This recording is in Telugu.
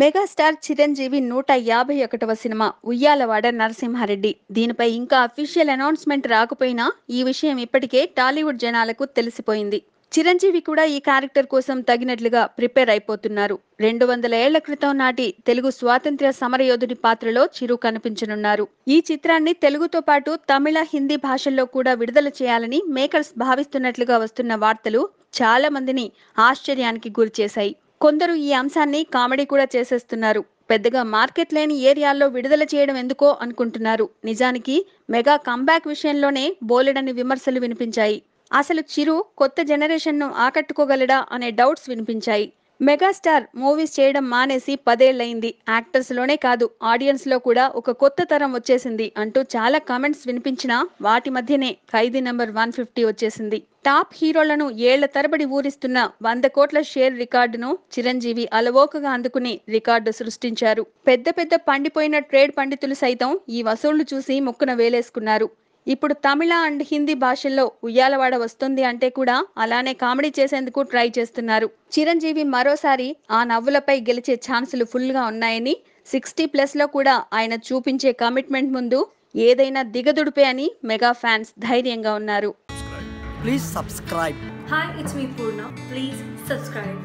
మెగాస్టార్ చిరంజీవి నూట యాభై ఒకటవ సినిమా ఉయ్యాలవాడ నరసింహారెడ్డి దీనిపై ఇంకా అఫీషియల్ అనౌన్స్మెంట్ రాకపోయినా ఈ విషయం ఇప్పటికే టాలీవుడ్ జనాలకు తెలిసిపోయింది చిరంజీవి కూడా ఈ క్యారెక్టర్ కోసం తగినట్లుగా ప్రిపేర్ అయిపోతున్నారు రెండు వందల ఏళ్ల క్రితం నాటి తెలుగు స్వాతంత్ర్య సమరయోధుడి పాత్రలో చిరు కనిపించనున్నారు ఈ చిత్రాన్ని తెలుగుతో పాటు తమిళ హిందీ భాషల్లో కూడా విడుదల చేయాలని మేకర్స్ భావిస్తున్నట్లుగా వస్తున్న వార్తలు చాలా మందిని ఆశ్చర్యానికి గురిచేశాయి కొందరు ఈ అంశాన్ని కామెడీ కూడా చేసేస్తున్నారు పెద్దగా మార్కెట్ లేని ఏరియాల్లో విడుదల చేయడం ఎందుకో అనుకుంటున్నారు నిజానికి మెగా కంబ్యాక్ విషయంలోనే బోలెడని విమర్శలు వినిపించాయి అసలు చిరు కొత్త జనరేషన్ను ఆకట్టుకోగలడా అనే డౌట్స్ వినిపించాయి మెగాస్టార్ మూవీస్ చేయడం మానేసి పదేళ్లైంది యాక్టర్స్లోనే కాదు ఆడియన్స్లో కూడా ఒక కొత్త తరం వచ్చేసింది అంటూ చాలా కామెంట్స్ వినిపించినా వాటి మధ్యనే ఖైదీ నెంబర్ వన్ ఫిఫ్టీ వచ్చేసింది టాప్ హీరోలను ఏళ్ల తరబడి ఊరిస్తున్న వంద కోట్ల షేర్ రికార్డును చిరంజీవి అలవోకగా అందుకుని రికార్డు సృష్టించారు పెద్ద పెద్ద పండిపోయిన ట్రేడ్ పండితులు సైతం ఈ వసూళ్లు చూసి ముక్కున వేలేసుకున్నారు ఇప్పుడు తమిళ అండ్ హిందీ భాషల్లో ఉయ్యాలవాడ వస్తుంది అంటే కూడా అలానే కామెడీ చేసేందుకు ట్రై చేస్తున్నారు చిరంజీవి మరోసారి ఆ నవ్వులపై గెలిచే ఛాన్సులు ఫుల్గా ఉన్నాయని సిక్స్టీ ప్లస్లో కూడా ఆయన చూపించే కమిట్మెంట్ ముందు ఏదైనా దిగదుడిపే అని మెగా ఫ్యాన్స్ ధైర్యంగా ఉన్నారు please subscribe hi it's me Purna please subscribe